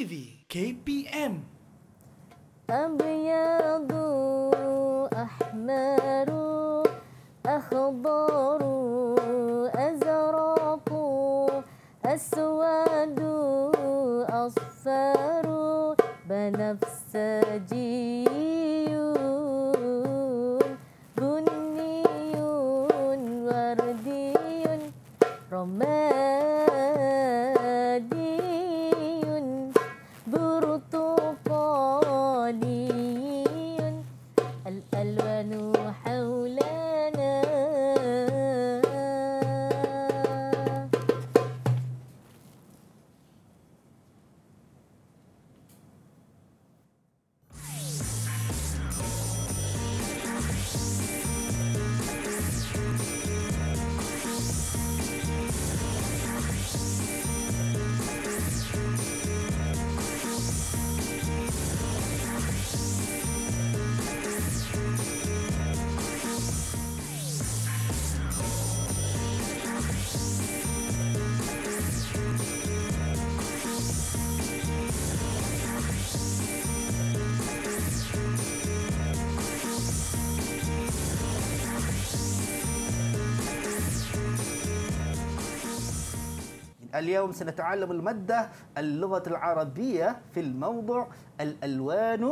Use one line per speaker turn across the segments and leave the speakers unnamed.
تنفيذي كي بي ام
أبيض أحمر أخضر أزرق أسود أصفر بنفسجي
اليوم سنتعلم المادة اللغة العربية في الموضوع الألوان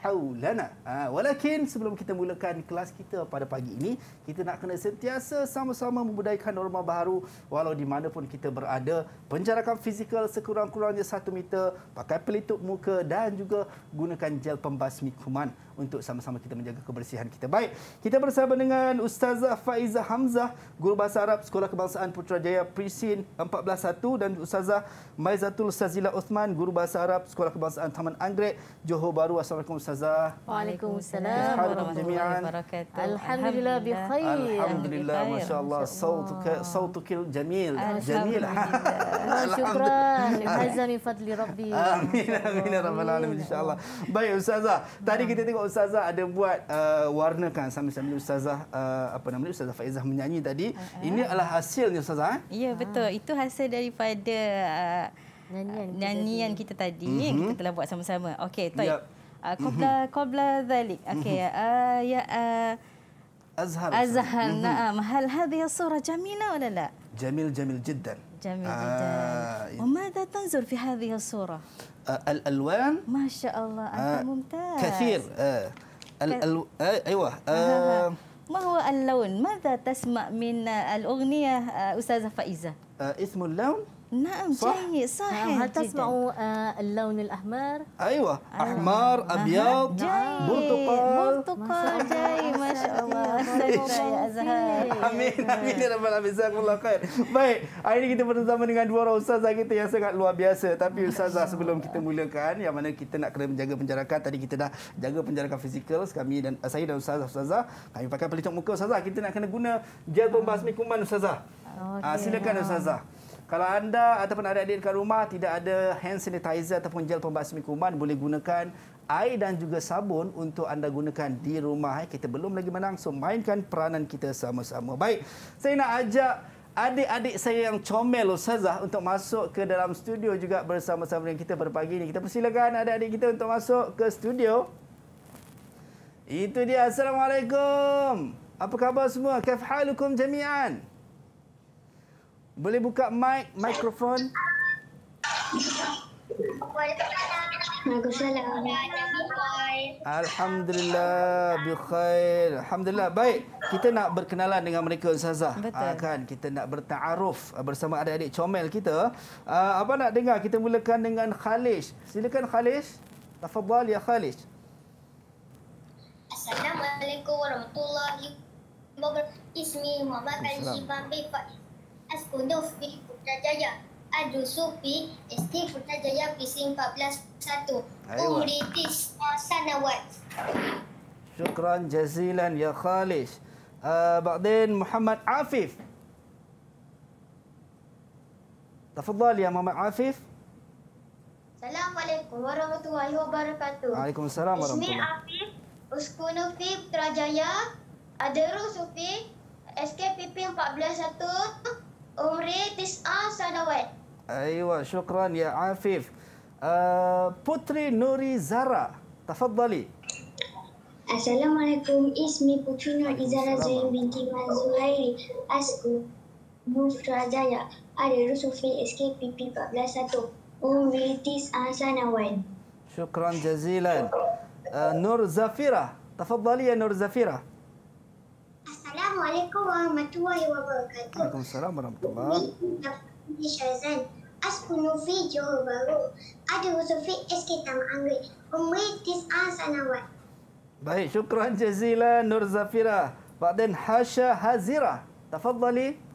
حولنا ولكن sebelum kita mulakan kelas kita pada pagi ini kita nak kena sentiasa sama-sama membudayakan norma baru walau di mana pun kita berada penjarakan fizikal sekurang-kurangnya 1 meter pakai pelitup muka dan juga gunakan gel pembasmi kuman untuk sama-sama kita menjaga kebersihan kita. Baik, kita bersama dengan Ustazah Faizah Hamzah, Guru Bahasa Arab Sekolah Kebangsaan Putrajaya Prisin 141 dan Ustazah Maizatul Sazila Uthman, Guru Bahasa Arab Sekolah Kebangsaan Taman Anggrek, Johor Baru. Assalamualaikum Ustazah.
Waalaikumsalam. Warahmatullahi Wabarakatuh. Alhamdulillah bi khair. Alhamdulillah, masya-Allah.
Sautuka sautukil jamil. Jamil. Alhamdulillah. Alhamdulillah.
Alhamdulillah. Alhamdulillah. Alhamdulillah. Alhamdulillah. Alhamdulillah. Alhamdulillah. Alhamdulillah.
Alhamdulillah. Alhamdulillah. Alhamdulillah. Alhamdulillah. Alhamdulillah. Alham ustazah ada buat uh, warnakan sambil-sambil ustazah uh, apa namanya ustazah Faizah menyanyi tadi. Uh ah, -huh. Ah. Ini adalah hasilnya ustazah. Eh?
Ya betul. Ha. Itu hasil daripada uh, nyanyian, nyanyian kita tadi uh mhm. -huh. kita telah buat sama-sama. Okey, toy. Yep. Ya. Uh, mhm. qabla uh -huh. qabla zalik. Mhm. Okey, uh, ya uh, azhar. Azhar. Naam, hal hadhihi sura jamila wala la?
Jamil jamil jiddan. Jamil jiddan. Uh, Wa madha
tanzur fi hadhihi sura?
آه، الالوان
ما شاء الله انت آه، ممتاز كثير
آه، الألو... ايوه
ما هو اللون ماذا تسمع من الاغنيه استاذه فائزه اسم اللون نعم جيد صحيح هل تسمع اللون الاحمر
ايوه احمر ابيض برتقال برتقال
جاي ما شاء الله
امين امين رب العالمين جزاك الله خير baik hari ini kita bersama dengan dua orang ustazah kita yang sangat luar biasa tapi ustazah sebelum kita mulakan yang mana kita nak kena menjaga penjarakan tadi kita dah jaga penjarakan fizikal kami dan eh, saya dan ustazah ustazah kami pakai pelitup muka ustazah kita nak kena guna gel pembasmi kuman ustazah
Okay. Ah, silakan Ustazah.
Kalau anda ataupun ada adik dekat rumah tidak ada hand sanitizer ataupun gel pembasmi kuman, boleh gunakan air dan juga sabun untuk anda gunakan di rumah. Eh. Kita belum lagi menang, so mainkan peranan kita sama-sama. Baik, saya nak ajak adik-adik saya yang comel, Ustazah, untuk masuk ke dalam studio juga bersama-sama dengan kita pada pagi ini. Kita persilakan adik-adik kita untuk masuk ke studio. Itu dia. Assalamualaikum. Apa khabar semua? Kaif halukum jami'an? Boleh buka mic, mikrofon. Alhamdulillah bi khair. Alhamdulillah baik. Kita nak berkenalan dengan mereka Ustazah. Akan ah, kita nak bertaaruf bersama adik-adik comel kita. Ah, apa nak dengar? Kita mulakan dengan Khalis. Silakan Khalis. Tafadhal ya Khalis.
Assalamualaikum warahmatullahi wabarakatuh. Ismi Muhammad Ali Bambi Askondo fi Putrajaya. Adusu fi ST Putrajaya fi 141. Umri tis sanawat.
Syukran jazilan ya Khalish. Eh, Ba'din Muhammad Afif. Tafadhal ya Muhammad Afif.
Assalamualaikum warahmatullahi wabarakatuh. Waalaikumsalam warahmatullahi wabarakatuh. Ismi Afif, Uskunu fi Putrajaya, Aderu Sufi, SKPP 141, umri 9 sanawat.
Aywa, syukran ya Afif. Uh, Putri Nuri Zara, tafadzali. Assalamualaikum, ismi Putri Nuri Zara Zain binti Mazuhairi.
Asku, Mufrajaya, Adiru Sufi SKPP 14.1. Umri 9 sanawat.
Syukran jazilan. Uh, Nur Zafira, tafadzali ya Nur Zafira.
Assalamualaikum warahmatullahi wabarakatuh.
Waalaikumsalam warahmatullahi
wabarakatuh. Ini Syazan. As punu video baru. Ada Zofi SK Tama Anggri. Umri tis asanawat.
Baik, syukran jazila Nur Zafira. Ba'den Hasha Hazira. Tafadhali. Tafadhali.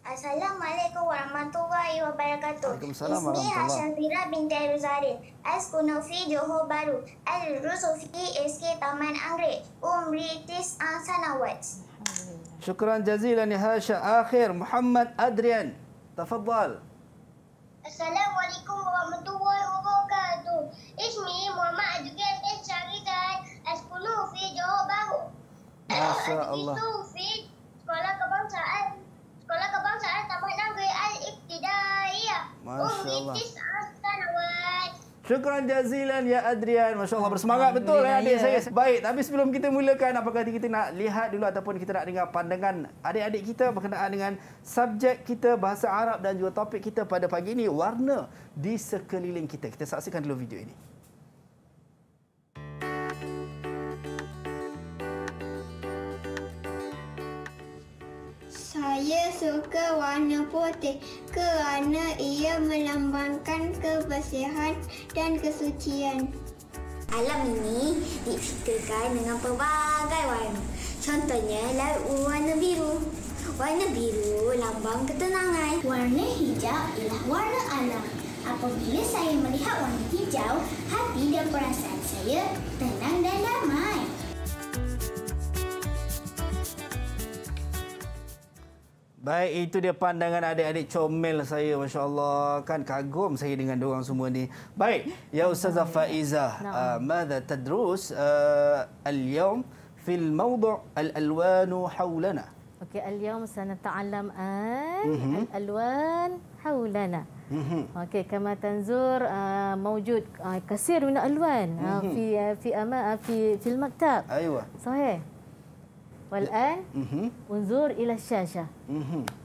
Assalamualaikum warahmatullahi wabarakatuh. Waalaikumsalam warahmatullahi wabarakatuh. Ismi Hashan Bira binti Abu Zarin. Askuno fi Johor Baru. Al-Rusul fi SK Taman Anggrek. Umri tis sanawat.
Syukran jazilan ya Hasha akhir Muhammad Adrian. Tafadhal.
Assalamualaikum warahmatullahi wabarakatuh. Ismi Muhammad Adrian bin Syaritan. Askuno fi Johor Baru.
Masya Allah. Askuno
fi Sekolah Kebangsaan kalau kebangsaan tambah lagi al-iktidariyah.
Oh,
Masya Allah. Terima kasih. jazilan ya Adrian. Masya Allah bersemangat betul eh, ya adik saya. Baik, tapi sebelum kita mulakan, apakah kita nak lihat dulu ataupun kita nak dengar pandangan adik-adik kita berkenaan dengan subjek kita bahasa Arab dan juga topik kita pada pagi ini, warna di sekeliling kita. Kita saksikan dulu video ini.
Saya suka warna putih kerana ia melambangkan kebersihan dan kesucian. Alam ini diciptakan dengan pelbagai warna. Contohnya laut warna biru. Warna biru lambang ketenangan. Warna hijau ialah warna alam. Apabila saya melihat warna hijau, hati dan perasaan saya tenang dan damai.
Baik, itu dia pandangan adik-adik comel saya. Masya Allah, kan kagum saya dengan orang semua ni. Baik, Ya Ustazah Faizah, uh, Mada tadrus uh, al-yawm fil mawdu' al-alwanu hawlana?
Okey, al-yawm sana ta'alam uh, mhm. al-alwan hawlana. Mhm. Okey, kama tanzur mawjud kasir min al-alwan mhm. fi fi fi fil maktab. Aywa. Sahih. والآن انظر إلى الشاشة.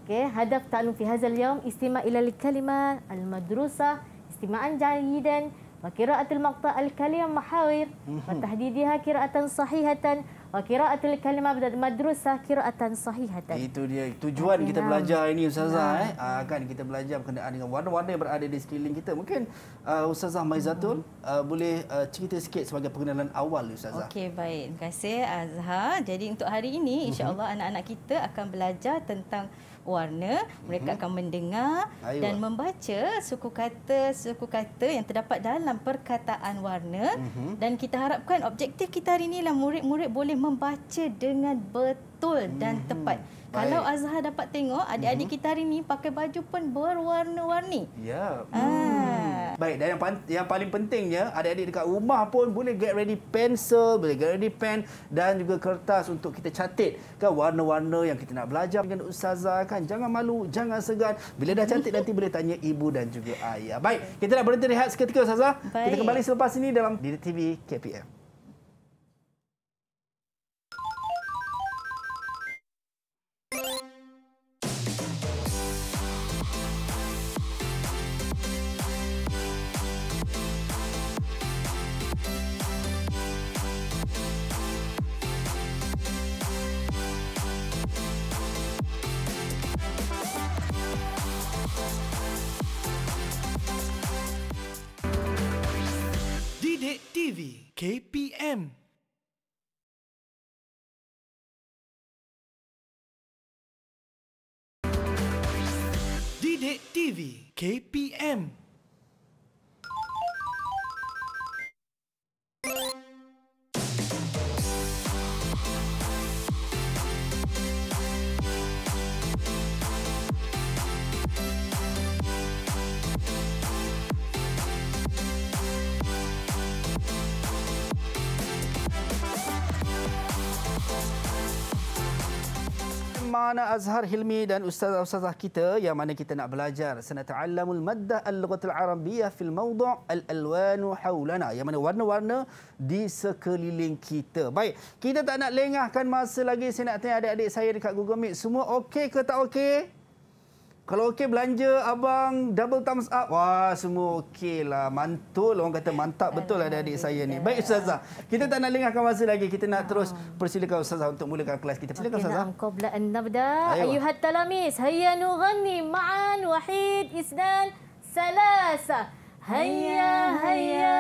Okay. هدف تعلم في هذا اليوم استماع إلى الكلمة المدروسة استماعا جيدا وقراءة المقطع الكلمة محاور وتحديدها قراءة صحيحة Qiraatul kalimah bidad madrasah qiraatan sahihatan.
Itu dia tujuan okay, kita nah. belajar ini ustazah nah. eh. Ah, kan kita belajar berkenaan dengan warna-warna yang berada di sekeliling kita. Mungkin uh, ustazah Maizatul hmm. uh, boleh uh, cerita sikit sebagai pengenalan awal ustazah. Okey
baik. Terima kasih Azhar. Jadi untuk hari ini mhm. insya-Allah anak-anak kita akan belajar tentang warna mereka mhm. akan mendengar dan membaca suku kata suku kata yang terdapat dalam perkataan warna mhm. dan kita harapkan objektif kita hari ini lah murid-murid boleh membaca dengan betul dan mhm. tepat kalau Azhar dapat tengok adik-adik kita hari ini pakai baju pun berwarna-warni
ya
ha. Baik, dan yang, yang paling pentingnya, adik-adik dekat rumah pun boleh get ready pencil, boleh get ready pen dan juga kertas untuk kita catit kan warna-warna yang kita nak belajar dengan ustazah kan. Jangan malu, jangan segan. Bila dah cantik nanti boleh tanya ibu dan juga ayah. Baik, kita nak berhenti rehat seketika ustazah. Baik. Kita kembali selepas ini dalam Diri TV KPM.
KPM.
Maulana Azhar Hilmi dan ustaz-ustazah kita yang mana kita nak belajar senata'allamul maddah al-lughatul arabiyah fil mawdu' al-alwanu hawlana yang mana warna-warna di sekeliling kita. Baik, kita tak nak lengahkan masa lagi saya nak tanya adik-adik saya dekat Google Meet semua okey ke tak okey? kalau okey belanja abang double thumbs up. Wah, semua okeylah. Mantul orang kata mantap betul lah adik saya ni. Baik ustazah. Kita tak nak lengahkan masa lagi. Kita nak terus persilakan ustazah untuk mulakan kelas kita. Silakan ustazah. Kau pula
nabda. Ayuhat talamis, hayya nughanni ma'an wahid isnan salasa. Hayya hayya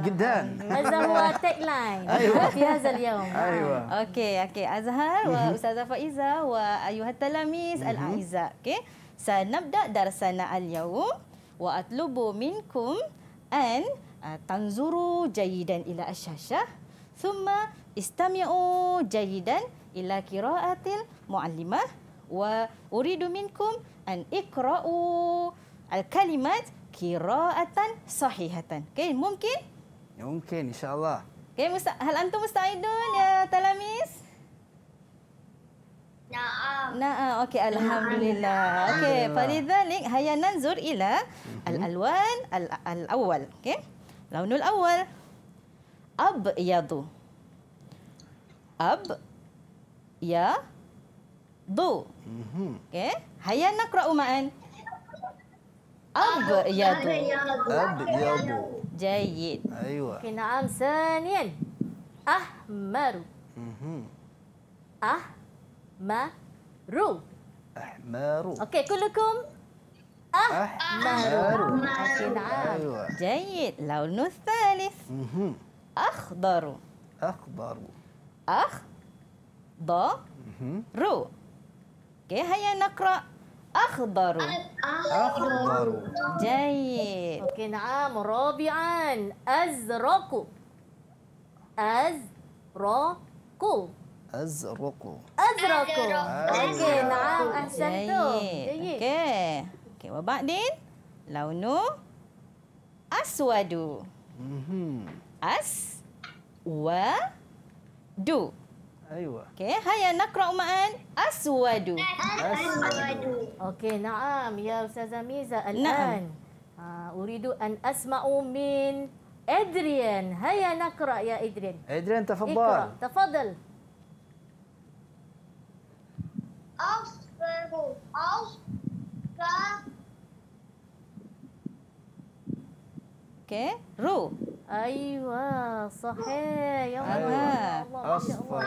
جميل جدا
أزهر هو تيك
لاين في هذا اليوم ايوه اوكي اوكي ازهر واستاذه فائزه وايها التلاميذ الاعزاء اوكي سنبدا درسنا اليوم واطلب منكم ان تنظروا جيدا الى الشاشه ثم استمعوا جيدا الى قراءه المعلمه واريد منكم ان اقراوا الكلمات قراءة صحيحة. كي ممكن؟ Ya, mungkin insyaallah. Okay Musta hal antum Mustaidun ya Talamis? Naam. Naam. Okey, alhamdulillah. Okey, falidhalik hayya nanzur ila al-alwan al-awwal, okey? Launul awal. Abyadu. Ab ya du. Mhm. Okey, hayya nakra'u أب يبو أب يبو جيد أيوة في نعم ثانيا أحمر أحمر
أحمر
أوكي كلكم أحمر
نعم
أيوة. جيد لون الثالث أخضر أخضر أخضر أوكي هيا نقرأ أخضر أخضر جيد أوكي نعم رابعا أزرق أزرق أزرق أزرق أوكي نعم أحسنتم جيد أوكي أوكي وبعدين لونه أسود أس و دو Ayuh. Ah. Okey, hai anak umaan aswadu. Aswadu. Okey, na'am ya Ustazah Miza al-an. Ha, uridu an asma'u min Adrian. Hai nakra ya Adrian.
Adrian tafadhal. Ikra,
tafadhal. Okay, Ru. ايوه صحيح يا الله
أيوة. اصفر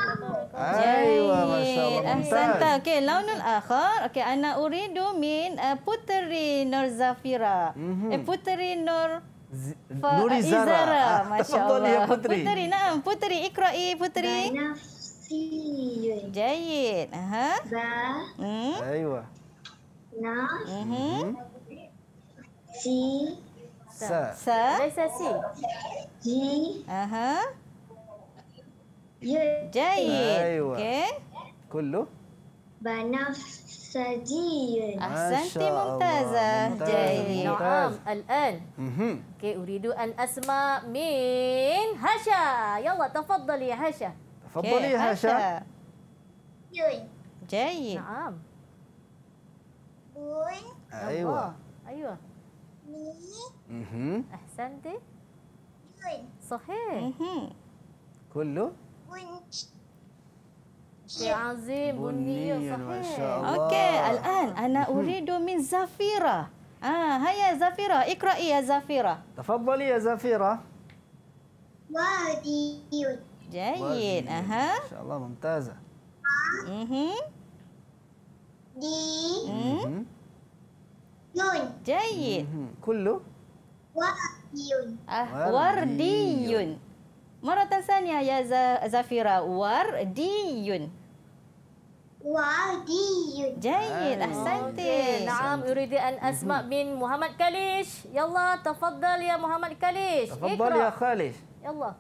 ايوه ما شاء الله احسنت اوكي
اللون الاخر اوكي انا اريد من بوتري نور زافيرا بوتري نور
ف... نوري زارا آه. ما شاء الله يا بوتري بوتري
نعم بوتري اقراي بوتري بنفسي جيد ها ايوه نا سي Sa. Sa. Resasi. Ji. Aha. Ya.
Jahit. Okey. Kullu.
Banaf. Sajiyun.
Ahsanti Mumtaza. Jahit. Noam.
al Al, mhm. Okey. Uridu al-asma min Hasha. Yalla. Ya Tafaddali ya Hasha.
Tafaddali ya Hasha.
Yun. Jahit. Noam. Bun.
Ayuh.
Ayuh.
Min.
احسنتي
صحيح كله شيء عظيم بنية صحيح ما شاء الله اوكي الان انا اريد من زفيره اه هيا زفيره اقراي يا زفيره
تفضلي يا زفيره
وادي جيد اها
ما شاء الله ممتازه
اها دي نون
جيد كله
Wardiyun. Ah, Wardiyun. Marotan sania ya, ya Zafira Wardiyun. Wardiyun.
Jayid, ah. ahsante. Naam,
uridi an asma mhm. bin Muhammad Kalish. Ya Allah, tafaddal ya Muhammad Kalish. Tafaddal ya Khalish. Yalla.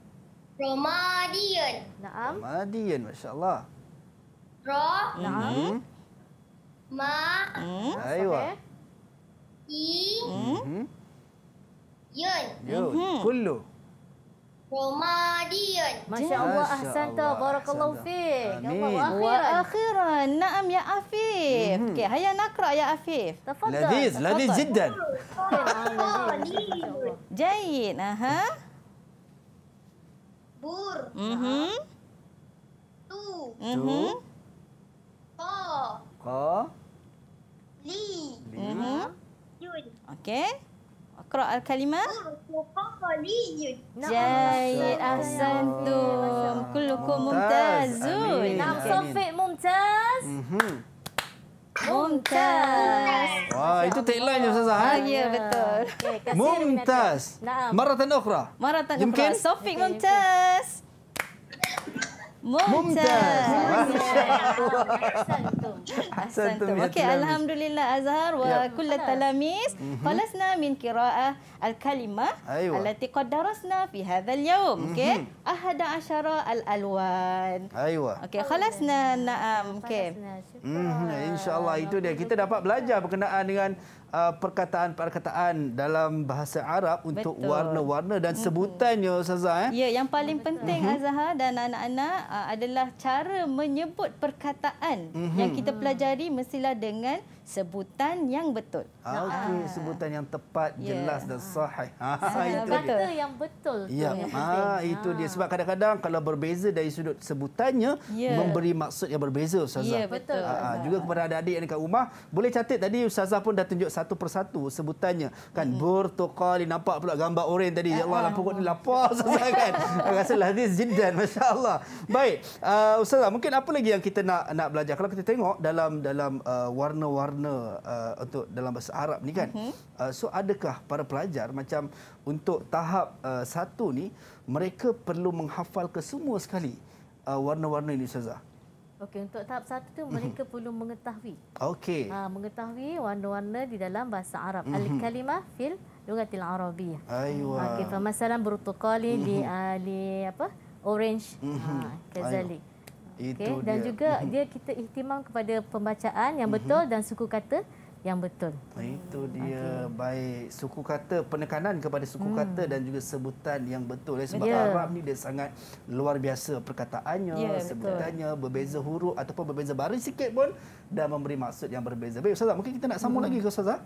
Ya Ramadiyun. Naam.
Ramadiyun, masya-Allah.
Ra.
Mhm. Naam. Ma.
Mhm. Ayuh.
I. Mm
Yun. Yun. Mm -hmm. Kullu.
Ramadiyun.
Masya Allah, Ahsan ta. Barakallahu
fiqh. Amin. Wa akhiran. Naam ya Afif. Mm -hmm. Okey, hayan nakra ya Afif. Tafadal. Ladiz, ladiz
jiddan. Ramadiyun.
Jayin, aha.
Bur. Mm -hmm.
Tu. Mm -hmm. Ka. Ka. Li. Li. -hmm. Yun.
Okey. اقرأ الكلمة جيد أحسنتم كلكم ممتازون نعم صفق ممتاز ممتاز
واي تو تايلاين يا استاذ عادي
ممتاز مرة أخرى مرة أخرى صفق ممتاز ممتاز ممتاز
أحسنتم أوكي
الحمدلله أزهر وكل التلاميذ خلصنا من قراءة الكلمة أيوة. التي قد درسنا في هذا اليوم أوكي أحد عشر الألوان أيوة أوكي خلصنا نعم أوكي
إن شاء الله itu dia kita dapat belajar berkenaan dengan perkataan-perkataan uh, dalam bahasa Arab untuk warna-warna dan sebutannya Ustazah. Eh?
Ya, yang paling Betul. penting uh mm-hmm. -huh. Azhar dan anak-anak uh, adalah cara menyebut perkataan uh -huh. yang mm-hmm. kita pelajari mestilah dengan sebutan yang betul. Ah, okey, ah.
sebutan yang tepat, ya. jelas dan ah. sahih. Ha, itu kata dia.
yang betul. Ya, yeah. ah, itu dia. Sebab
kadang-kadang kalau berbeza dari sudut sebutannya, yeah. memberi maksud yang berbeza, Ustazah. Ya, yeah, betul. Ah, betul. Juga kepada adik-adik yang dekat rumah, boleh catat tadi Ustazah pun dah tunjuk satu persatu sebutannya. Kan, hmm. bertukali, nampak pula gambar oren tadi. Ya Allah, lampu kot ni lapar, Ustazah kan. Rasa lahir jindan, Masya Allah. Baik, uh, Ustazah, mungkin apa lagi yang kita nak nak belajar? Kalau kita tengok dalam dalam uh, warna-warna warna uh, untuk dalam bahasa Arab ni kan. Mhm. Uh, so adakah para pelajar macam untuk tahap uh, satu ni mereka perlu menghafal ke semua sekali uh, warna-warna ini ustazah?
Okey untuk tahap satu tu mhm. mereka perlu mengetahui.
Okey. Ha,
mengetahui warna-warna di dalam bahasa Arab. Mhm. Al-kalimah fil lughatil arabiyyah. Aywa. Okey, fa masalan li, di ah, li apa? Orange.
ha, ah, kezalik. Okay. dan dia. juga mhm. dia
kita ihtimam kepada pembacaan yang mhm. betul dan suku kata yang betul.
Itu dia okay. baik suku kata penekanan kepada suku hmm. kata dan juga sebutan yang betul. Eh, sebab yeah. Arab ni dia sangat luar biasa perkataannya, yeah, ya, sebutannya betul. berbeza huruf ataupun berbeza baris sikit pun dan memberi maksud yang berbeza. Baik ustazah, mungkin kita nak sambung hmm. lagi ke ustazah?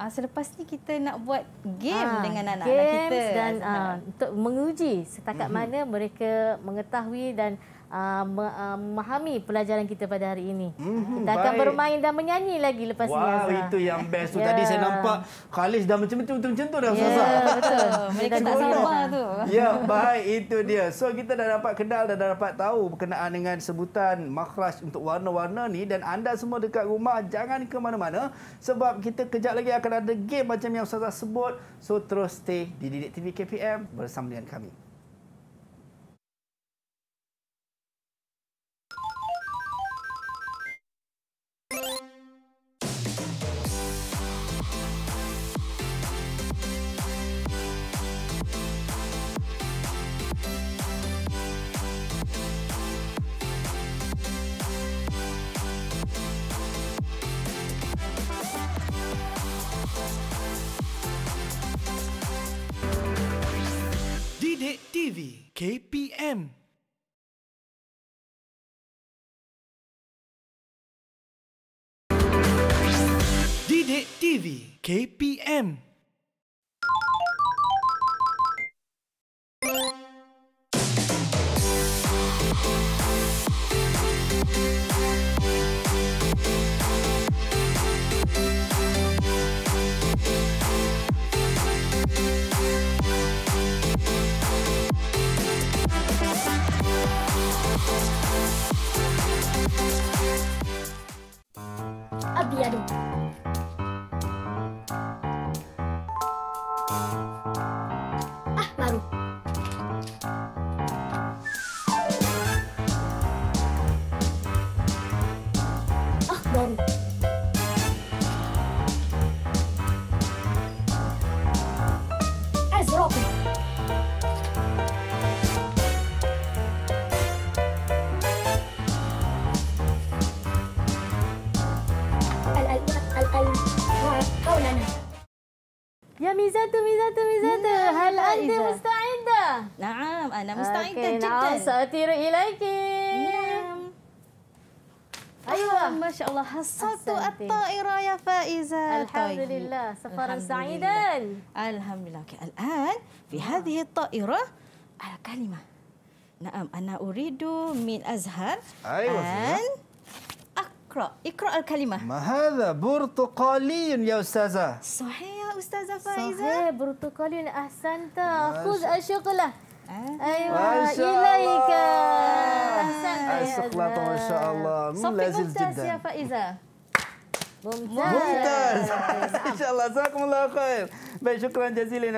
Ah selepas ni kita nak buat game ha, dengan anak-anak kita dan ha, untuk menguji setakat hmm. mana mereka
mengetahui dan Ah, ah, memahami uh, pelajaran kita pada hari ini. Mm-hmm, kita akan bermain dan menyanyi lagi lepas wow, ni. Wah, itu yang
best tu. Yeah. Tadi saya nampak Khalis dah macam tu macam, macam tu dah Ustazah. Ya, yeah, betul. Mereka tak sabar lah. tu. Ya, baik itu dia. So kita dah dapat kenal dan dah dapat tahu berkenaan dengan sebutan makhraj untuk warna-warna ni dan anda semua dekat rumah jangan ke mana-mana sebab kita kejap lagi akan ada game macam yang Ustazah sebut. So terus stay di Didik TV KPM bersama dengan kami.
KPM.
Yeah, I don't
ذاته ذاته ذاته هل أنت مستعدة؟ نعم أنا مستعدة نعم، جدا نعم سأطير إليك نعم أيوة ما شاء الله حصلت الطائرة يا فائزة طيب. الحمد لله سفرا سعيدا الحمد لله الآن في نعم. هذه الطائرة الكلمة نعم أنا أريد من أزهر أيوة أن أقرأ اقرأ الكلمة
ما هذا برتقالي يا أستاذة
صحيح Ustazah Faiza. Sahih, protokolin ahsan ta. Khuz asyukulah.
Eh? Ayuh, ilaika.
Ahsan, ayah. Ya asyukulah, masya Allah. Sofi
Ustazah ya, Faiza.
ممتاز, ممتاز. ان شاء الله Baik, الله خير شكرا جزيلا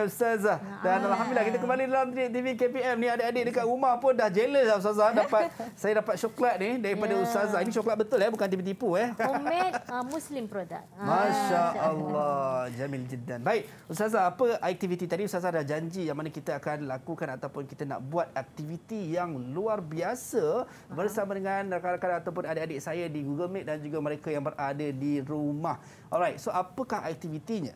dan ah. alhamdulillah kita kembali dalam TV KPM ni adik-adik dekat rumah pun dah jealous lah ustazah dapat saya dapat coklat ni daripada yeah. ustazah ini coklat betul eh bukan tipu-tipu eh
homemade
uh, muslim product ah.
masya-Allah jamil jiddan baik ustazah apa aktiviti tadi ustazah dah janji yang mana kita akan lakukan ataupun kita nak buat aktiviti yang luar biasa bersama dengan rakan-rakan ataupun adik-adik saya di Google Meet dan juga mereka yang berada di rumah. Alright, so apakah aktivitinya?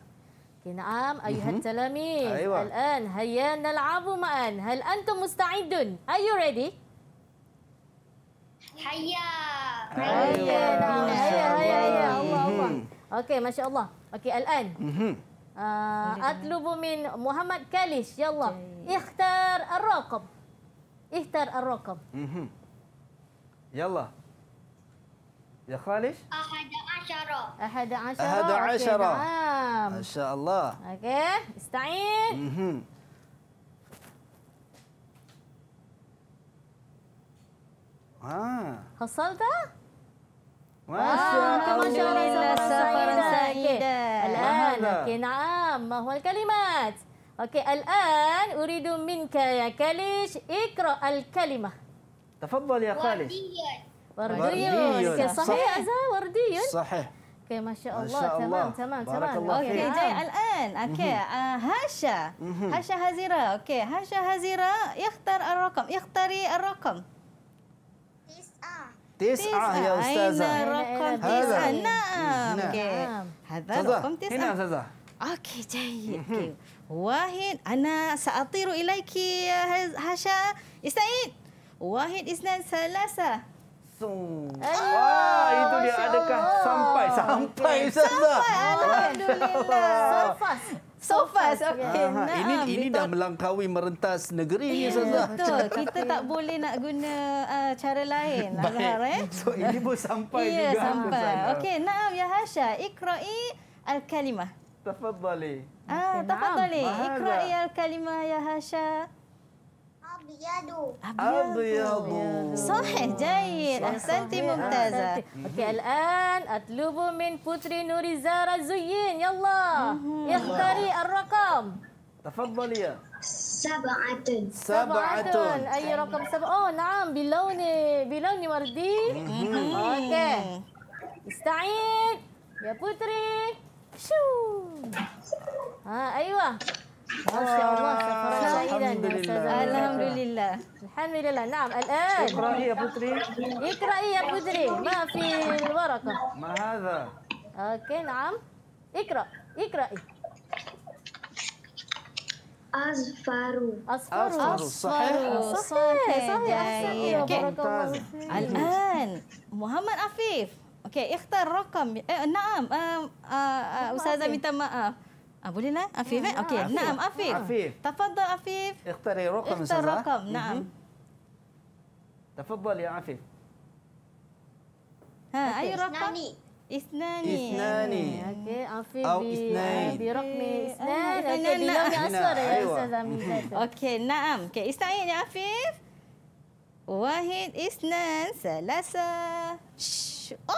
Kenaam okay, ayuhan mhm. talami. Al-an ah, hayya nal'abu ma'an. Hal antum musta'idun? Are you ready?
Hayya. Hayya. Hayya, hayya, hayya. Allah, Allah.
Okay, Masya Allah. Okay, al-an. Uh, atlubu min Muhammad Kalish. Ya Allah. Ikhtar al-raqab. Ikhtar al-raqab.
Mhm. Ya Allah. يا خالي؟
أحد عشرة أحد عشرة أحد عشرة نعم ما
شاء الله
أوكي استعين
اها آه
حصلتها؟
آه، ما شاء الله لله سفرا سعيدا
الآن أوكي نعم ما هو الكلمات؟ أوكي الآن أريد منك يا كاليش اقرأ الكلمة
تفضل يا خالد ورديون صحيح هذا ورديون صحيح
اوكي ما شاء الله, شاء الله. تمام تمام تمام اوكي جاي الان اوكي هاشا هاشا هزيره اوكي هاشا هزيره يختار الرقم اختاري الرقم
تسعة تسعه يا أستاذة أين رقم تسعة نعم هذا رقم تسعة هنا أستاذة أوكي جيد
واحد أنا سأطير إليك هاشا استعيد واحد اثنان ثلاثة langsung. Hello. Eh. Wah, itu dia Masya adakah Allah.
sampai
sampai Ustazah. Okay. Sampai alhamdulillah. So
fast. So fast. Okey. Nah, ini um, ini
dah melangkaui merentas negeri ni yeah. Ustazah. Betul.
Kita tak boleh nak guna uh, cara lain Azhar lah, eh. So ini pun
sampai yeah, juga. Ya, sampai. Okey,
Naam ya Hasha, ikra'i al-kalimah.
Tafadhali.
Ah, okay, tafadhali. Ikra'i al-kalimah ya Hasha. أبيض
أبيض
صحيح جيد أحسنتي ممتازة أوكي الآن أطلب من بوتري نوري زارة زيين يلا اختاري الرقم
تفضلي
سبعة
سبعة
أي رقم سبعة أوه نعم بلون بلون وردي أوكي استعين يا بوتري شو ها أيوه ما شاء الله سفرة الحمد لله الحمد لله الحمد لله نعم الآن اقرأي يا
بدري اقرأي يا بدري ما في الورقة
ما هذا
أوكي نعم اقرأ اقرأي أصفر أصفر أصفر صحيح صحيح الآن محمد عفيف أوكي اختر رقم آه، نعم آه، آه، أستاذة ميتا ماف Ah, boleh lah. Afif, ya, eh? Okey, Naam, Afif. Afif. Tafadda, Afif.
Ikhtari rukam, Ustazah. Ikhtari rukam, mhm. Naam. Tafadda, ya, Afif.
Ha, ayu rukam. Isnani. Isnani. Okey, Afif. Au isnani. Di rukam ah, isnani. Isnani, Naam. Isnani, Naam. Isnani, Naam. Okey, Naam. Okey, Isnani, ya, Afif. Wahid, Isnan, Salasa. Shhh. Oh!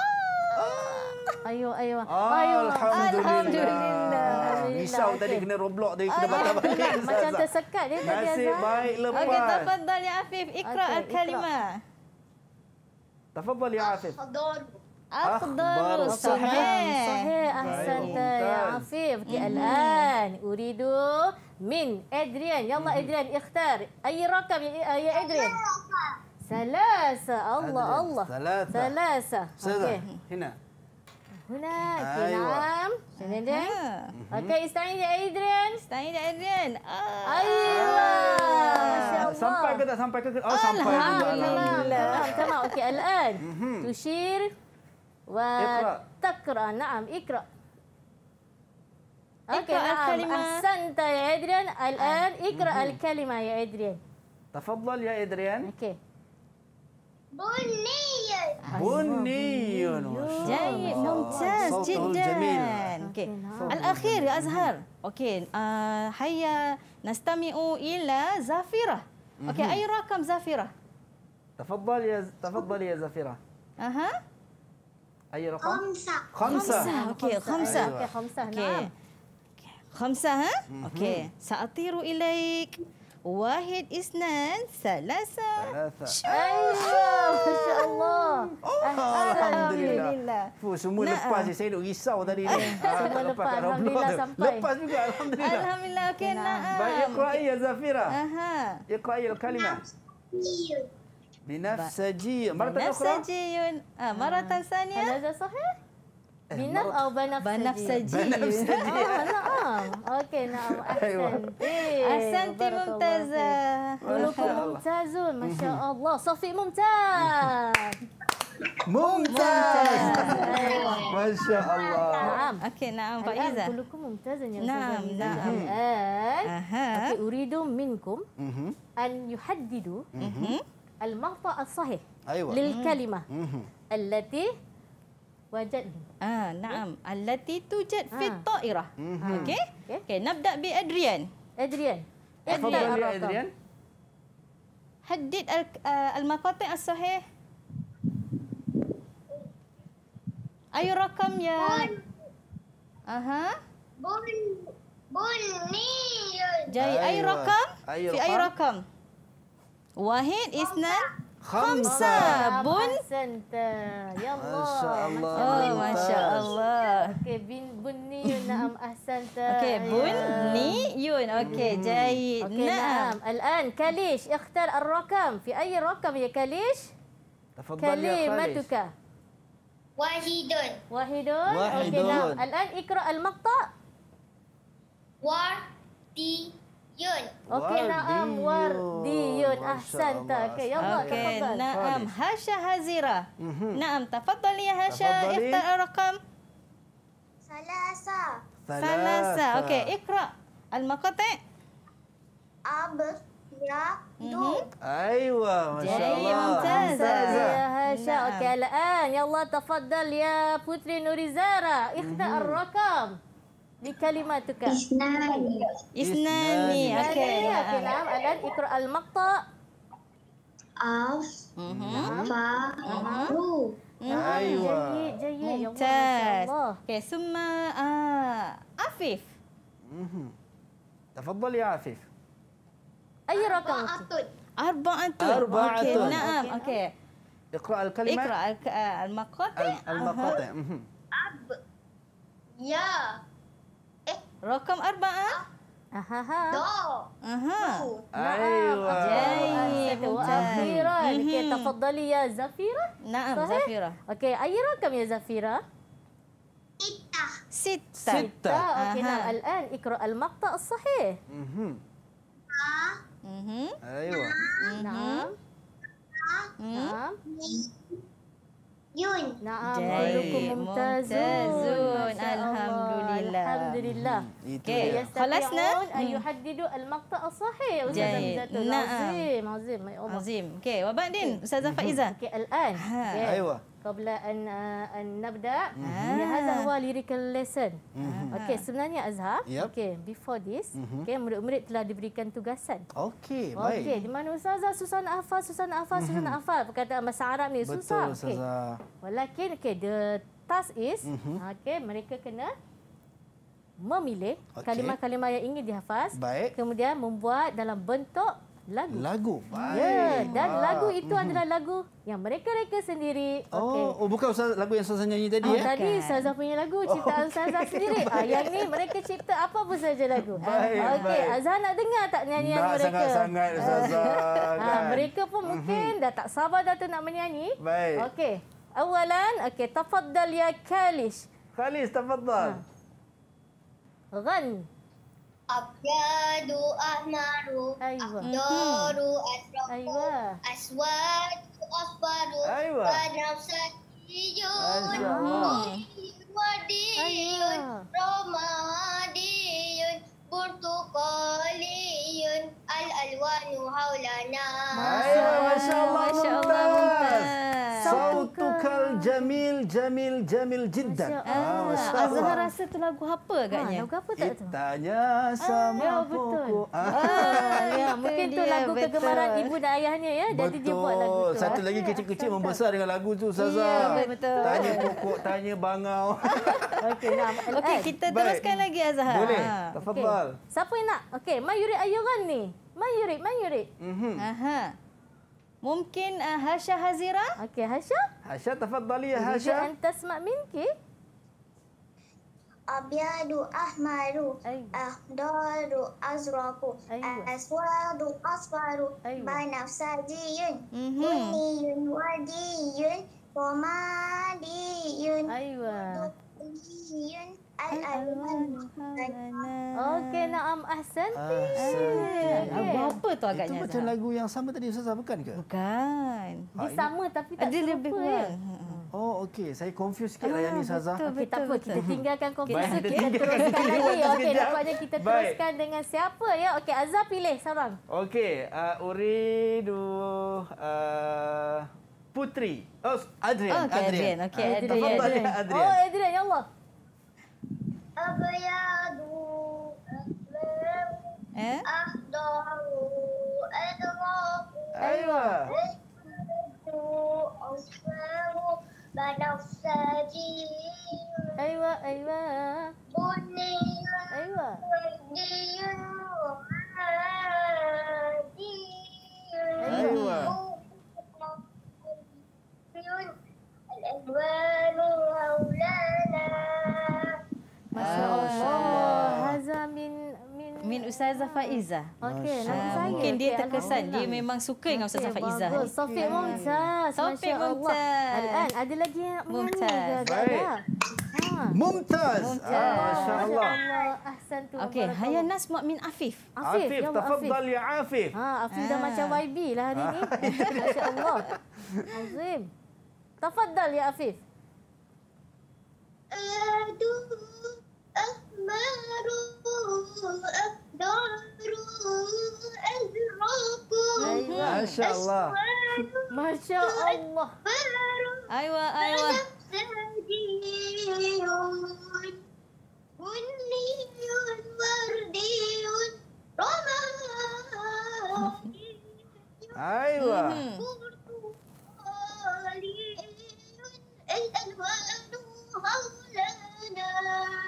Ayu, ah. ayu. Ah, Alhamdulillah. Alhamdulillah. Alhamdulillah. Risau okay. tadi kena roblox tadi, kena patah oh, ya, balik. Ya, macam Zaza. tersekat dia tadi Azhar. Nasib baik lepas. Okey, tafadhal ya Afif. Ikhra okay, al-kalimah.
Tafadhal ya Afif. Hadar.
أفضل صحيح أحسنت يا عفيف كي الآن أريد من إدريان يلا إدريان اختار أي رقم يا إدريان ثلاثة الله الله
ثلاثة ثلاثة هنا
Huna, Kinam. Sini dia. Okey, istana dia Adrian. Istana mm-hmm. mm-hmm. dia Adrian. Oh.
Ah. Ayuh. Sampai ke tak sampai ke? Oh, Alhamdulillah. sampai.
Alhamdulillah. Sama, okey, Al-An. Mm-hmm. Tushir. Wa takra, naam, ikra. Okey, naam. Ahsanta ya Adrian. Al-An, ah. ikra al kalima ya Adrian. Tafadlal ya Adrian. Okey. Bunni.
بني جيد ممتاز جدا
اوكي الاخير يا ازهر اوكي آه، هيا نستمع الى زافره اوكي اي رقم زافره
تفضل يا تفضل يا زافره اها اي رقم خمسة
خمسة اوكي خمسة اوكي خمسة نعم
خمسة ها اوكي
ساطير اليك واحد اثنان ثلاثة ثلاثة ما شاء الله الحمد لله
فوز مو لباس يسير وقصة ودليل سمو لباس الحمد لله سمبي لباس بقى الحمد لله الحمد
لله اوكي نعم اقرأي يا زفيرة اها
اقرأي الكلمة بنفسجي مرة أخرى
بنفسجي مرة ثانية هذا صحيح؟ Binaf eh, atau Banaf saja? Banaf saja. Banaf saja. Oh, nak. Okey, nak.
Asanti.
Asanti Mumtaza. Ulukum Mumtazun. Mhm. Masya Allah. Sofi Mumtaz.
Mumtaz.
Masya Allah. Naam.
Okey, naam. Pak Iza. Ulukum Mumtaz. Naam, naam. Mhm. Okey, uridu minkum. Mhm. An yuhadidu. Al-mahta as-sahih. Ayuh. Lil kalimah. Allatih wajad. Ah, naam. Okay. Allati tujad fi ah. ta'irah. Mhm. Okey. Okey, nabda bi Adrian. Adrian. Adrian. Adrian. Haddid uh, al-maqati' as-sahih. Ayu rakam ya. Aha. Bun. Bunni. Jai ayu rakam? Fi ayu rakam? Wahid, Isnan.
خمسة بن
سنتا يا
الله ما شاء الله ما شاء آه، الله اوكي
بني نعم احسنت اوكي بنيون اوكي جيد نعم. نعم الان كليش اختر الرقم في اي رقم يا كليش
تفضل كلمتك
يا واحد واحد اوكي نعم الان اقرا المقطع واحد Yun. Okey, Naam Wardiyun Ahsan ta. Okey, ya Allah. Ya Okey, Naam Hasha Hazira. Mm -hmm. Naam, tafadhal ya Hasha, ikhtar ar-raqam. Salasa. Salasa. Okey, ikra. Al-maqati. Abd. Ya, mhm. duk.
Aiyah, masya Allah. Jadi ya
Hasha. Okey, lah. Ya Allah, tafadhal ya Putri Nurizara. Ikhtar mhm. rakam. Di kalimat tu kan? Isnani. Isnani. Okey. Okey. Okay. Nama, ah, ah. Okay. Dan ikra al-maqta. Af.
Mhm. Fa.
Mhm. Ru. Ayuh. Jayid. Jayid. Muntas. Okey. Summa. Uh, Afif.
Mhm. Tafadhal ya Afif.
Ayuh rakam. Atut. Arba'atun. Arba'atun. Okay. Okay. Naam. Okey.
Okay. Ikra al-kalimat.
Ikra al-maqati. Al kalimat ikra al maqati al al Ab. Ya. Yeah. رقم أربعة أها أها أيوة نعم. جيد وأخيرا لكي تفضلي يا زفيرة نعم صحيح؟ زفيرة أوكي أي رقم يا زفيرة؟ ستة ستة ستة أوكي نعم الآن اقرأ المقطع الصحيح اها اها
أيوة نعم نعم, نعم. نعم. Yun. Naam. Jai Mumtazun.
Alhamdulillah. Alhamdulillah. Hmm, okay. Kalas na? Hmm. Ayuh hadidu al-makta al-sahih. Jai. Naam. Azim. Azim. Okay. Wabak din. Ustazah Faizah. Okay. Al-an. Ayuh. Ha. Ayuh. قبل أن uh, nabda. نبدأ هذا هو lyrical lesson mhm. okay sebenarnya Azhar okay before this mhm. okay murid-murid telah diberikan tugasan
okay baik okay di
mana Ustazah susah nak hafal susah nak hafal mhm. susah nak hafal perkataan bahasa Arab ni susah betul Ustazah walakin okay the task is okay mereka kena memilih kalimah-kalimah yang ingin dihafaz baik kemudian membuat dalam bentuk lagu. Lagu.
Ya, baik. Ya, dan ah. lagu itu
mhm. adalah lagu yang mereka-reka sendiri. Oh, okay.
oh bukan Ustazah, lagu yang Ustazah nyanyi tadi. Oh, ya? Tadi Ustazah
punya lagu, oh, ciptaan okay. Ustazah sendiri. ah, yang ni mereka cipta apa pun saja lagu.
Eh? Baik, okay. baik.
Azhar nak dengar tak nyanyian nah, mereka? Tak sangat-sangat Ustazah. Eh. kan? mereka pun mhm. mungkin dah tak sabar dah tu nak menyanyi. Baik. Okey. Awalan, okay, Tafaddal ya Khalish.
Khalish, tafaddal. Ha. Ghan.
أبيض
أحمر أيوة. أخضر أزرق أيوة. أسود أصفر أيوة. ونفسي ودي رمادي برتقالي الألوان حولنا أيوة. ما شاء الله ممتاز. ما شاء
الله ممتاز. Sautukal jamil jamil jamil jiddan. Ah, ah Azhar rasa tu lagu apa agaknya? lagu apa tak tu? Tanya ah, ya, sama ah, betul. Ah. Ya, mungkin tu lagu kegemaran ibu dan ayahnya
ya. Jadi dia buat lagu tu. Eh. Satu
lagi ya, kecil-kecil membesar dengan lagu tu Saza. Tanya pokok, tanya bangau.
Okey, okay, kita teruskan lagi Azhar. Boleh. Ha. Ah. Tafadhal. Siapa yang nak? Okey, Mayuri Ayuran ni. Mayuri, Mayuri. Mhm. Aha. ممكن هاشا هزيرة؟ أوكي هاشا؟
هاشا تفضلي يا هاشا أن
تسمع منك؟
أبيض أحمر أخضر أزرق أسود أصفر بنفسجي
بني وردي رمادي أيوة Okey, Naam Ahsan. Ah, lagu
apa tu agaknya? Itu macam Zah? lagu yang sama tadi Ustazah, bukan ke? Bukan. Ha, dia ah, sama
ini. tapi tak Ada ah, lebih kan? kurang. Hmm.
Oh, okey. Saya confuse sikit lah yang ni, Saza. Okay, betul, tak apa. Kita tinggalkan
confuse sikit. Kita teruskan
lagi. Okey, nampaknya kita teruskan
dengan siapa. ya? Okey, Azhar pilih seorang.
Okey. Uh, Uri, du, uh, Putri. Oh, Adrian. Oh, okay, Adrian. Adrian. Okay, Adrian. Oh, Adrian. Adrian. Oh,
Adrian. Ya
Allah. أبيض أسلم إيه؟ أخضر أزرق
أيوه
أصفر بنفسجي أيوه أيوه بني أيوه بني أيوة. أيوه
الألوان مولانا Masya-Allah. Ah. Oh, Haza min min min Ustazah Faizah. Okey, nama saya. Mungkin dia terkesan. Dia memang suka dengan Ustazah Faizah. Sofiq Mumtaz. Sofiq Mumtaz. Kan ada lagi yang Mumtaz. Baik. Ha. Mumtaz. Ah, Masya-Allah. Ahsantu. Okey, Hayya Nas Mukmin Afif. Afif, ya Afif. ya
Afif. Ha, Afif dah ah. macam
YB lah hari ni. Masya-Allah. Azim. Tafadhal ya Afif.
Aduh. ما شاء الله ما شاء الله أيوة أيوة بني وردي رمادي أيوة الألوان
أيوة. أيوة.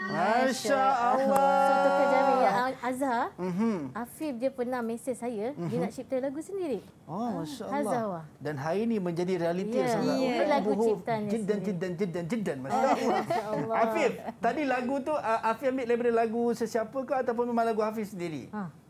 Masya Allah. Satu kejamin ya
Azhar. Mm -hmm. Afif dia pernah mesej saya mm -hmm. dia mhm. nak cipta lagu sendiri.
Oh masya ah, Allah. Hazawa. Dan hari ini menjadi realiti yeah. sangat. Yeah. Lagu ciptanya. Jidan jidan jidan jidan masya
Allah. Afif,
tadi lagu tu Afif ambil daripada lagu sesiapa ke ataupun memang lagu Afif sendiri?
Ha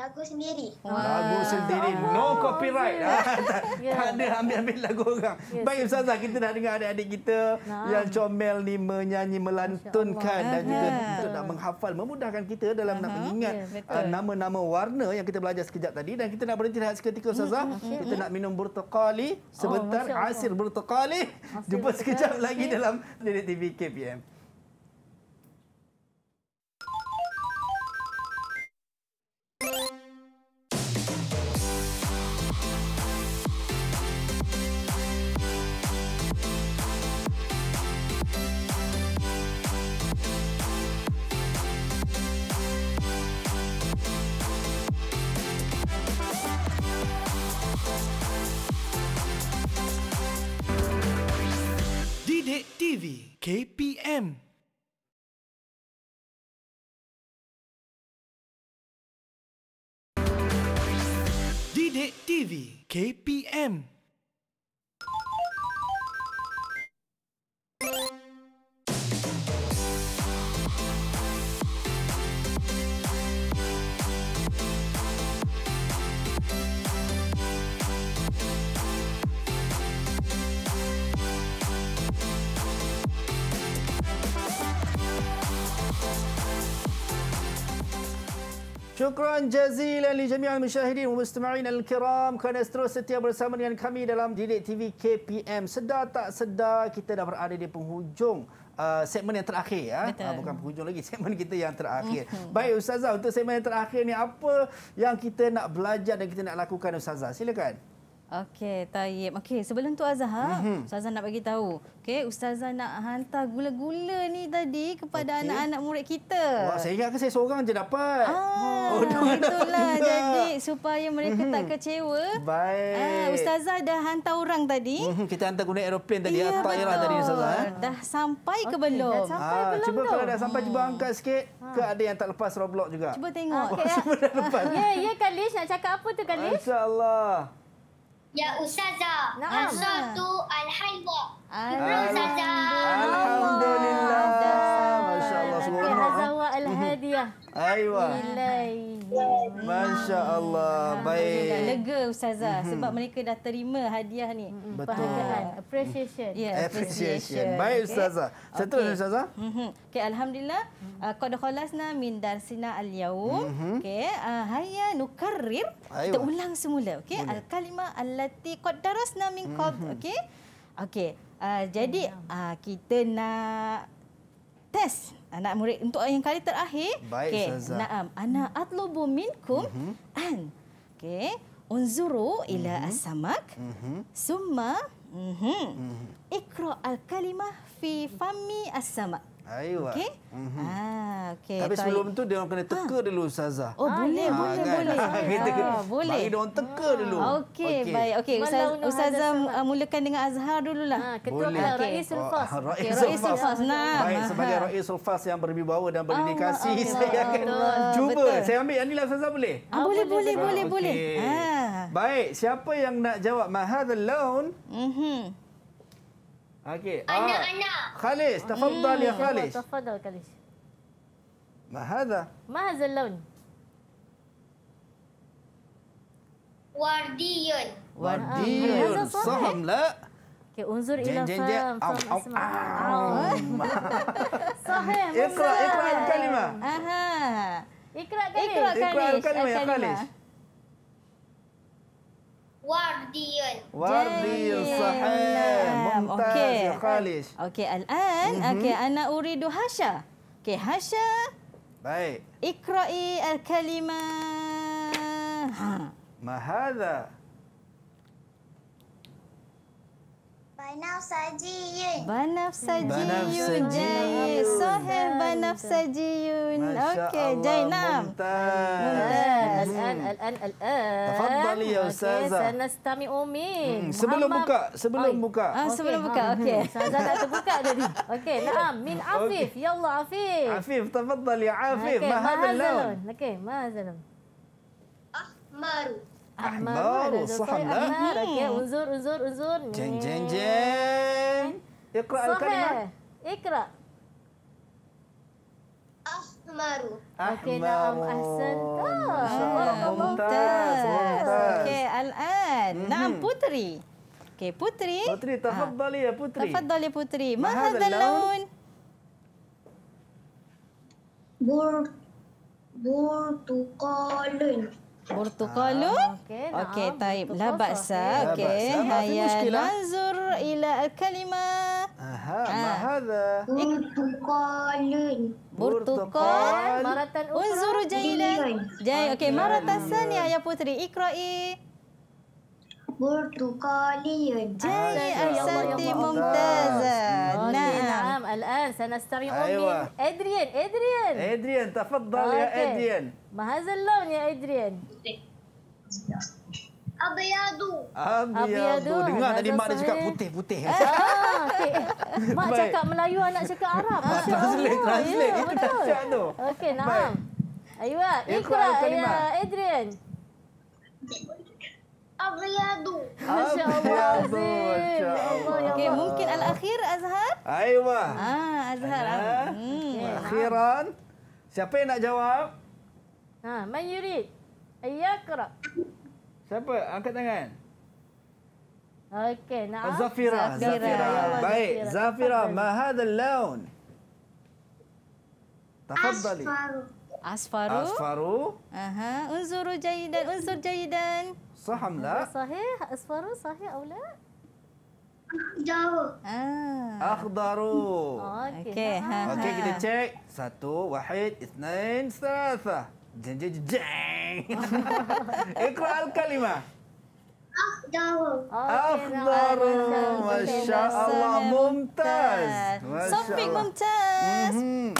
lagu sendiri. Wow. Oh, lagu
sendiri. No copyright. Oh, ha. tak ada ambil-ambil lagu orang. Yes. Baik, Ustazah. Kita dah dengar adik-adik kita nah. yang comel ni menyanyi, melantunkan dan juga untuk nak menghafal, memudahkan kita dalam uh-huh. nak mengingat yeah, uh, nama-nama warna yang kita belajar sekejap tadi. Dan kita nak berhenti rehat seketika, hmm, Ustazah. Mm-hmm. Kita nak minum bertokali oh, sebentar. Oh, Asir bertokali. Jumpa sekejap lagi dalam Lidik TV KPM. him. jazilan li jami'al musyahidin wa mustama'in al-kiram kerana terus setia bersama dengan kami dalam Didik TV KPM. Sedar tak sedar kita dah berada di penghujung uh, segmen yang terakhir. Ya? Uh, bukan penghujung lagi, segmen kita yang terakhir. Mm-hmm. Baik Ustazah, untuk segmen yang terakhir ni apa yang kita nak belajar dan kita nak lakukan Ustazah? Silakan.
Okey, tayyib. Okey, sebelum tu Azhar, mm -hmm. ustazah nak bagi tahu. Okey, ustazah nak hantar gula-gula ni tadi kepada anak-anak okay. murid kita. Wah, saya
ingat ke saya seorang je dapat.
Ah, oh, dah itulah. Dah. Jadi supaya mereka mm -hmm. tak mhm. kecewa.
Baik. Uh,
ustazah dah hantar orang tadi. Mm
-hmm. kita hantar guna aeroplane tadi yeah, atau ialah tadi ustazah. Eh?
Dah sampai okay. ke belum? Dah sampai
ah, belum? Cuba kalau dah sampai cuba hmm. angkat sikit ha. ke ada yang tak lepas Roblox juga. Cuba
tengok.
Ah,
Semua ya. dah lepas. Ya, ya
Kalish nak cakap apa tu
Kalish?
Masya-Allah.
Ya Ustazah. Nah. Asal tu Alhamdulillah. Alhamdulillah.
Alhamdulillah. هذا هو الهادية أيوة
إلي
ما شاء الله باي
sebab mereka dah terima hadiah ni mhm. penghargaan appreciation yeah,
appreciation باي أستاذة satu okay.
Mhm. okay. Alhamdulillah kau mhm. dah kelasna min darsina al yaum okay ah, hanya nukarir kita ulang semula okay kalimah al lati kau darasna min kau okay okay Uh, jadi uh, kita nak test anak murid untuk yang kali terakhir Baik, okay Zaza. naam ana atlubu minkum uh mhm. -huh. an okay unzuru ila uh mhm. -huh. asamak
as mhm. uh -huh. summa uh -huh. uh -huh.
ikra al kalimah fi fami asamak as
Ayuh. Okey. Mm-hmm.
Ah, okay. Tapi toilet. sebelum
tu dia orang kena teka ha. dulu ustazah. Oh, ah, boleh, ya, boleh, kan? boleh. Kita ah, boleh. Bagi dia orang teka ah. dulu. Okey, okay. baik.
Okey, ustaz, ustazah ustaz mulakan dengan azhar dululah. Ha, ketua boleh. Okay. Raisul Fas. Oh, Raisul, okay. Raisul Fas. Fas. Nah. Baik, sebagai
Raisul Fas yang berwibawa dan berdedikasi, oh, saya akan Betul. cuba. Betul. Saya ambil yang ni lah ustazah boleh? Ah, boleh, ah, boleh, boleh, boleh. Baik, siapa yang nak jawab mahadhal laun? Mhm. اوكي آه. انا انا تفضل يا خالص
تفضل خالص ما هذا؟ ما هذا اللون؟
وردي
وردي هذا صهم لا انظر الى فم
صحيح اقرا اقرا الكلمه اها اقرا اقرا الكلمه يا خالد
Wardian.
Wardian sahih. Mumtaz okay. ya Khalis.
Okey, al-an. Mm -hmm. Okey, ana uridu Hasha. Okey, Hasha. Baik. Ikra'i al-kalimah. Ha.
Ma hadha?
Banafsajiyun. Banafsajiyun. Jai. Soher Banafsajiyun. Okey, Jai Nam.
Mumtaz. Mumtaz. Al-an, hmm.
al-an, al-an. Tafadhali ya Ustazah. Okey, Sanastami Umi. Hmm. Sebelum buka,
sebelum Oi. buka. Ah, sebelum okay. buka,
hmm, okey. Hmm. Ustazah tak terbuka tadi. Okey, Naam. Min Afif. Okay. Ya Allah, Afif. Afif,
tafadhali ya Afif. Okay. Mahal
Okey, Mahal Zalun. Ahmaru. أحمر وصحن أحمرك يا انظر انظر انظر جن جن
جن اقرأ الكلمة
اقرأ أحمر
أحمر أحسنت
ممتاز ممتاز الآن نعم بوتري اوكي بوتري بوتري تفضلي يا بوتري تفضلي يا بوتري ما, ما هذا اللون؟ بور
برتقالي
Portugalun. Ah, okey, okay, taib. La baksa. Okey. Hayya nazur ila kalima, Aha, ah. ma hadha? Portugalun. Portugal. Maratan Uzur Jailan. Jail. Okey, okay. maratan sani ayah putri. Ikra'i. البرتقالية جاي أحسنتي ممتازة نعم الآن سنستمع أيوة. من إدريان إدريان
إدريان تفضل أوكي. يا إدريان
ما هذا اللون يا إدريان Abiado.
Abiado. Dengar tadi mak dia cakap putih-putih. Ah,
okay. Mak cakap Melayu anak cakap Arab. Ah, translate, Allah. translate. Ya, Itu tak cakap tu. Okey, Naam. Ayuh, ikhlas. Ya, Adrian. Okay. Masya-Allah. Ya ya mungkin akhir Azhar?
Aiyah. Ha, ah, Azhar. Ah. Hmm. Akhiran. Siapa yang nak jawab?
Ha, man yurid? Ayyakra.
Siapa? Angkat tangan.
Okey, nak Zafira. Zafira. Zafira. Zafira. Ya, Baik, Zafira,
ma hadzal laun? Tafadhali. Asfaru.
Asfaru. Asfaru. Aha, unsur jayidan, unsur jayidan. صح ام لا؟ صحيح اصفر صحيح او لا؟ اخضر آه.
اخضر اوكي اوكي كده تشيك ساتو واحد اثنين ثلاثة جنجي جنجي اقرا الكلمة
اخضر
نعم، اخضر ما شاء الله ممتاز صفق
ممتاز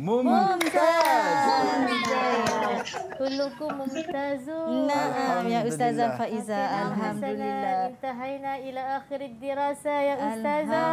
Mumtaz.
Kulukum mumtazun. Naam ya Ustazah Faiza. Alhamdulillah. Intahaina ila akhir dirasa ya Ustazah.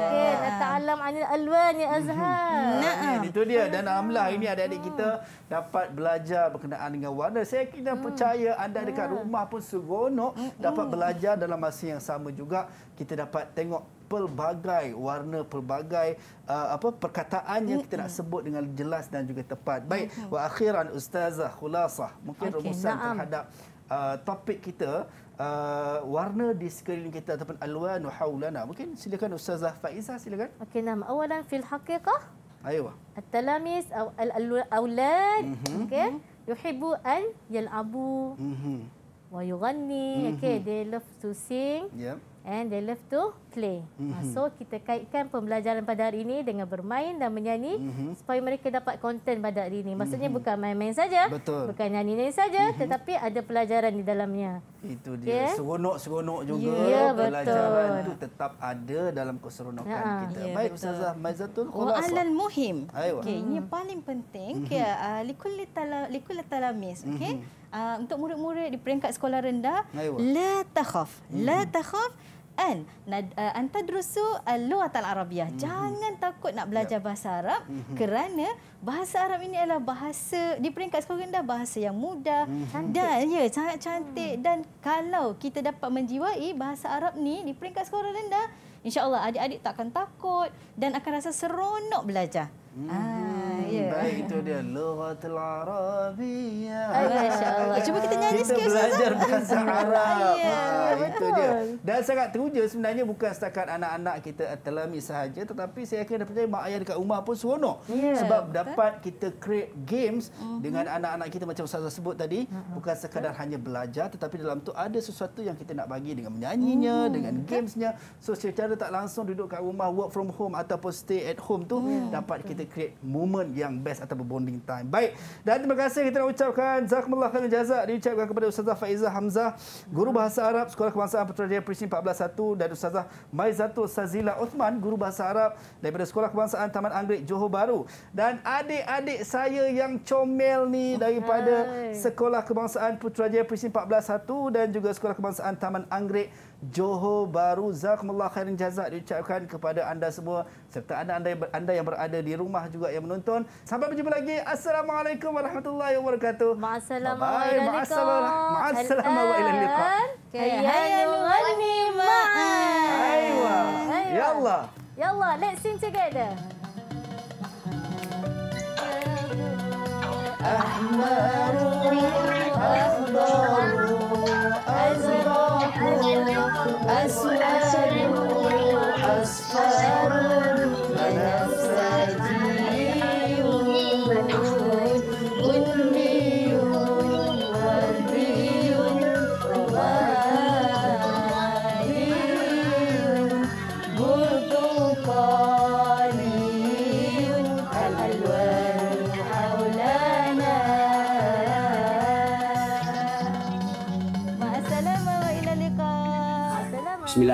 Okey, nata'alam anil alwan ya Azhar. Hmm. Naam.
Itu dia dan alhamdulillah ini adik-adik kita dapat belajar berkenaan dengan warna. Saya kena hmm. percaya anda dekat rumah pun seronok hmm. dapat belajar dalam masa yang sama juga kita dapat tengok pelbagai warna, pelbagai uh, apa perkataan yang kita nak sebut dengan jelas dan juga tepat. Baik, wa akhiran ustazah khulasah. Mungkin okay, rumusan naam. terhadap uh, topik kita uh, warna di sekeliling kita ataupun alwanu haulana. Mungkin silakan ustazah Faizah silakan. Okey, nama awalan fil haqiqah. Ayuh. At-talamis aw al aulad. Mm-hmm.
Okey. Yuhibu al yal'abu. Mhm. Wa yughanni. Mm-hmm. Okey, they love to sing. Yeah. And they love to play. Mm-hmm. So kita kaitkan pembelajaran pada hari ini dengan bermain dan menyanyi mm-hmm. supaya mereka dapat konten pada hari ini. Maksudnya mm-hmm. bukan main-main saja, Betul. bukan nyanyi-nyanyi saja mm-hmm. tetapi ada pelajaran di dalamnya.
Itu dia. Yeah. Seronok-seronok ya, juga yeah, pelajaran betul. itu tetap ada dalam keseronokan ha, kita. Yeah, Baik Ustazah Maizatul Khulasa. Wa alal muhim. Okey, hmm. ini
paling penting mhm. ke ah, likul likul talamis, okey. Uh, untuk murid-murid di peringkat sekolah rendah, Aywa. la takhaf. Hmm. La mhm. takhaf an eh, antadrusu eh, al-luatal arabiyah. Mhm. Jangan takut nak belajar bahasa Arab mhm. kerana bahasa Arab ini adalah bahasa di peringkat sekolah rendah bahasa yang mudah mhm. cantik. dan ya sangat cantik hmm. dan kalau kita dapat menjiwai bahasa Arab ni di peringkat sekolah rendah insya-Allah adik-adik takkan takut dan akan rasa seronok belajar. Hmm.
Ah yeah. baik itu dia lughatul arabiyah. Masya-Allah. Cuba kita nyanyi kita sikit Ustaz. Belajar bahasa Arab. yeah. Ya, ha, itu dia. Dan sangat teruja sebenarnya bukan setakat anak-anak kita telami sahaja tetapi saya yakin dan percaya mak ayah dekat rumah pun seronok. Yeah. Sebab Betul. dapat kita create games uh-huh. dengan anak-anak kita macam saya sebut tadi uh-huh. bukan sekadar Betul. hanya belajar tetapi dalam tu ada sesuatu yang kita nak bagi dengan menyanyinya, uh dengan gamesnya. So secara tak langsung duduk kat rumah work from home ataupun stay at home tu yeah. dapat kita create moment yang best atau bonding time. Baik, dan terima kasih kita nak ucapkan Zakumullah Khairul Jazak diucapkan kepada Ustazah Faizah Hamzah, Guru Bahasa Arab Sekolah Kebangsaan Putrajaya Prisin 14.1 dan Ustazah Maizatul Sazila Uthman, Guru Bahasa Arab daripada Sekolah Kebangsaan Taman Anggrek Johor Baru. Dan adik-adik saya yang comel ni daripada Sekolah Kebangsaan Putrajaya Prisin 14.1 dan juga Sekolah Kebangsaan Taman Anggrek Johor Baru. Zakumullah khairan jazak diucapkan kepada anda semua serta anda-anda anda yang berada di rumah juga yang menonton. Sampai berjumpa lagi. Assalamualaikum warahmatullahi wabarakatuh. Ma'assalamualaikum. Hai. Ma'assalamualaikum. Ma'assalamualaikum. Hai.
Ya Allah. Ya Allah, let's sing
together. أحمر أخضر أزرق أسود أصفر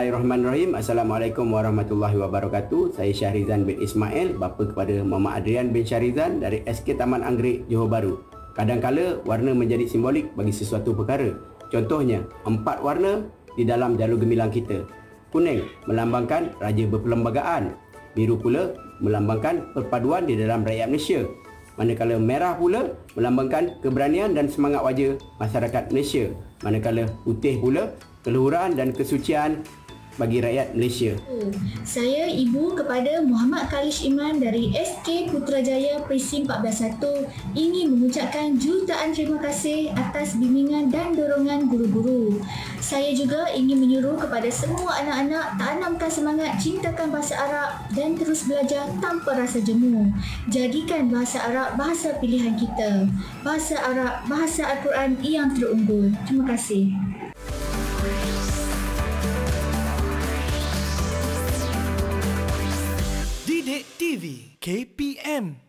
Bismillahirrahmanirrahim Assalamualaikum warahmatullahi wabarakatuh Saya Syahrizan bin Ismail Bapa kepada Mama Adrian bin Syahrizan Dari SK Taman Anggrek Johor Bahru Kadangkala warna menjadi simbolik bagi sesuatu perkara Contohnya, empat warna di dalam jalur gemilang kita Kuning melambangkan raja berperlembagaan Biru pula melambangkan perpaduan di dalam rakyat Malaysia Manakala merah pula melambangkan keberanian dan semangat wajah masyarakat Malaysia Manakala putih pula keluhuran dan kesucian bagi rakyat Malaysia.
Hmm. Saya ibu kepada Muhammad Khalish Iman dari SK Putrajaya Presim 141 ingin mengucapkan jutaan terima kasih atas bimbingan dan dorongan guru-guru. Saya juga ingin menyuruh kepada semua anak-anak tanamkan semangat cintakan bahasa Arab dan terus
belajar tanpa rasa jemu. Jadikan bahasa Arab bahasa pilihan kita. Bahasa
Arab, bahasa Al-Quran yang terunggul. Terima kasih.
Sidik TV KPM